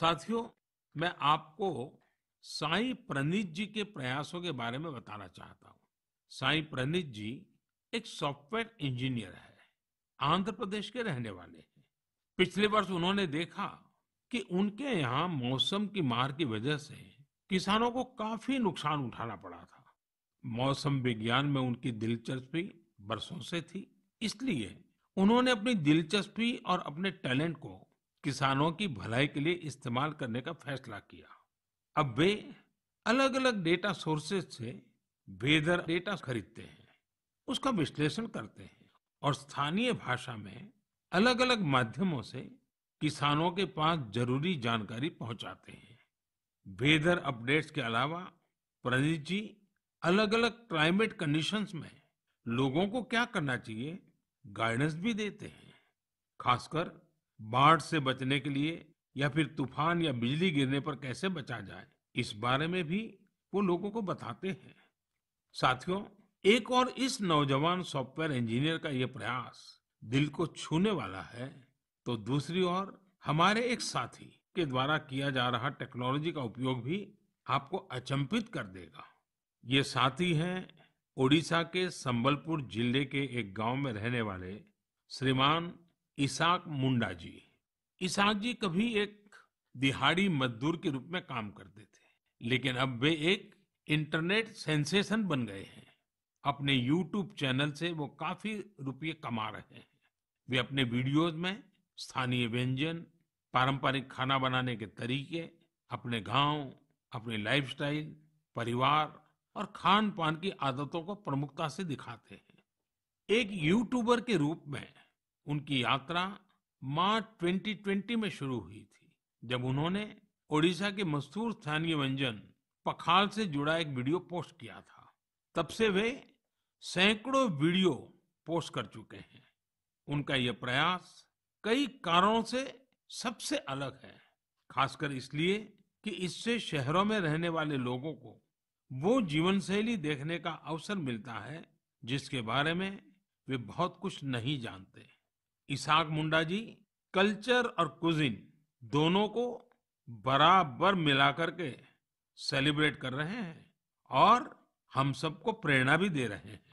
साथियों मैं आपको साई प्रणीत जी के प्रयासों के बारे में बताना चाहता हूँ साई प्रणीत जी एक सॉफ्टवेयर इंजीनियर है आंध्र प्रदेश के रहने वाले हैं पिछले वर्ष उन्होंने देखा कि उनके यहाँ मौसम की मार की वजह से किसानों को काफी नुकसान उठाना पड़ा था मौसम विज्ञान में उनकी दिलचस्पी बरसों से थी इसलिए उन्होंने अपनी दिलचस्पी और अपने टैलेंट को किसानों की भलाई के लिए इस्तेमाल करने का फैसला किया अब वे अलग अलग डेटा सोर्सेज से वेदर डेटा खरीदते हैं उसका विश्लेषण करते हैं और स्थानीय भाषा में अलग अलग माध्यमों से किसानों के पास जरूरी जानकारी पहुंचाते हैं वेदर अपडेट्स के अलावा प्रणीत जी अलग अलग क्लाइमेट कंडीशंस में लोगों को क्या करना चाहिए गाइडेंस भी देते हैं खासकर बाढ़ से बचने के लिए या फिर तूफान या बिजली गिरने पर कैसे बचा जाए इस बारे में भी वो लोगों को बताते हैं साथियों एक और इस नौजवान सॉफ्टवेयर इंजीनियर का ये प्रयास दिल को छूने वाला है तो दूसरी ओर हमारे एक साथी के द्वारा किया जा रहा टेक्नोलॉजी का उपयोग भी आपको अचंभित कर देगा ये साथी हैं ओडिशा के संबलपुर जिले के एक गांव में रहने वाले श्रीमान इसाक मुंडा जी इसाक जी कभी एक दिहाड़ी मजदूर के रूप में काम करते थे लेकिन अब वे एक इंटरनेट सेंसेशन बन गए हैं अपने यूट्यूब चैनल से वो काफी रुपये कमा रहे हैं वे अपने वीडियोज में स्थानीय व्यंजन पारंपरिक खाना बनाने के तरीके अपने गांव अपने लाइफस्टाइल परिवार और खान पान की आदतों को प्रमुखता से दिखाते हैं एक यूट्यूबर के रूप में उनकी यात्रा मार्च 2020 में शुरू हुई थी जब उन्होंने ओडिशा के मशहूर स्थानीय व्यंजन पखाल से जुड़ा एक वीडियो पोस्ट किया था तब से वे सैकड़ों वीडियो पोस्ट कर चुके हैं उनका यह प्रयास कई कारणों से सबसे अलग है खासकर इसलिए कि इससे शहरों में रहने वाले लोगों को वो जीवन शैली देखने का अवसर मिलता है जिसके बारे में वे बहुत कुछ नहीं जानते इसाक मुंडा जी कल्चर और कुजिन दोनों को बराबर मिला करके सेलिब्रेट कर रहे हैं और हम सबको प्रेरणा भी दे रहे हैं